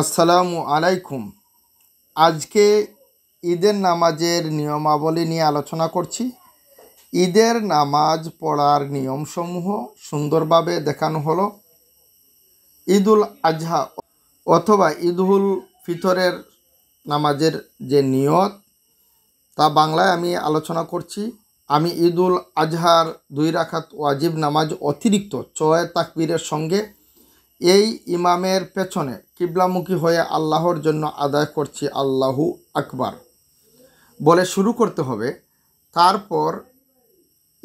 আসসালামু আলাইকুম আজকে ঈদের নামাজের নিয়মাবলী নিয়ে আলোচনা করছি ঈদের নামাজ পড়ার নিয়মসমূহ সুন্দরভাবে দেখানো হলো ঈদুল আজহা অথবা ঈদুল ফিতরের নামাজের যে নিয়ত তা বাংলায় আমি আলোচনা করছি আমি ঈদুল আজহার দুই রাখাত ওয়াজিব নামাজ অতিরিক্ত ছয় তাকবীরের সঙ্গে এই ইমামের পেছনে কিবলামুখী হয়ে আল্লাহর জন্য আদায় করছি আল্লাহু আকবার বলে শুরু করতে হবে তারপর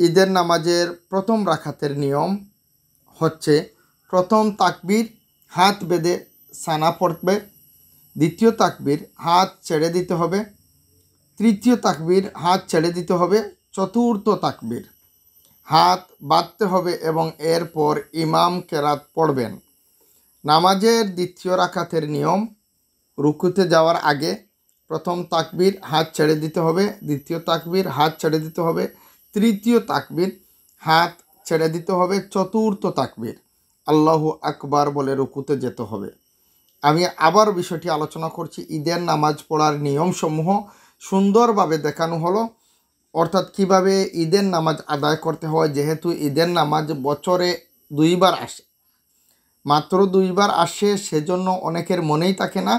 ঈদের নামাজের প্রথম রাখাতের নিয়ম হচ্ছে প্রথম তাকবির হাত বেঁধে সানা পড়বে দ্বিতীয় তাকবির হাত ছেড়ে দিতে হবে তৃতীয় তাকবির হাত ছেড়ে দিতে হবে চতুর্থ তাকবির হাত বাঁধতে হবে এবং এরপর ইমাম কেরাত পড়বেন নামাজের দ্বিতীয় রাখাতের নিয়ম রুকুতে যাওয়ার আগে প্রথম তাকবির হাত ছেড়ে দিতে হবে দ্বিতীয় তাকবির হাত ছেড়ে দিতে হবে তৃতীয় তাকবির হাত ছেড়ে দিতে হবে চতুর্থ তাকবির আল্লাহ আকবার বলে রুকুতে যেতে হবে আমি আবার বিষয়টি আলোচনা করছি ঈদের নামাজ পড়ার নিয়মসমূহ সুন্দরভাবে দেখানো হলো অর্থাৎ কিভাবে ঈদের নামাজ আদায় করতে হয় যেহেতু ঈদের নামাজ বছরে দুইবার আসে মাত্র দুইবার আসে সেজন্য অনেকের মনেই থাকে না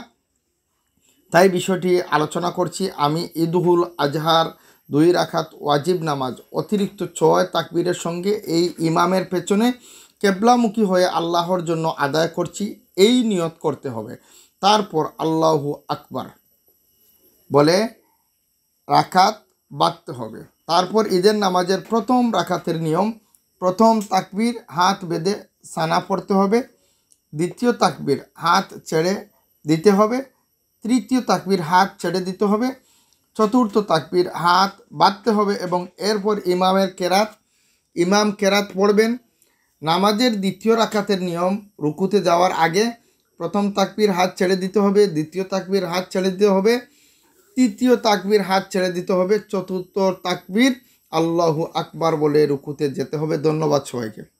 তাই বিষয়টি আলোচনা করছি আমি ইদুহুল আজহার দুই রাখাত ওয়াজিব নামাজ অতিরিক্ত ছয় তাকবীরের সঙ্গে এই ইমামের পেছনে কেবলামুখী হয়ে আল্লাহর জন্য আদায় করছি এই নিয়ত করতে হবে তারপর আল্লাহু আকবার বলে রাখাত বাঁধতে হবে তারপর ঈদের নামাজের প্রথম রাখাতের নিয়ম প্রথম তাকবীর হাত বেঁধে সানা পড়তে হবে দ্বিতীয় তাকবির হাত ছেড়ে দিতে হবে তৃতীয় তাকবির হাত ছেড়ে দিতে হবে চতুর্থ তাকবির হাত বাঁধতে হবে এবং এরপর ইমামের কেরাত ইমাম কেরাত পড়বেন নামাজের দ্বিতীয় রাখাতের নিয়ম রুকুতে যাওয়ার আগে প্রথম তাকবির হাত ছেড়ে দিতে হবে দ্বিতীয় তাকবির হাত ছেড়ে দিতে হবে তৃতীয় তাকবির হাত ছেড়ে দিতে হবে চতুর্থ তাকবির আল্লাহু আকবার বলে রুকুতে যেতে হবে ধন্যবাদ সবাইকে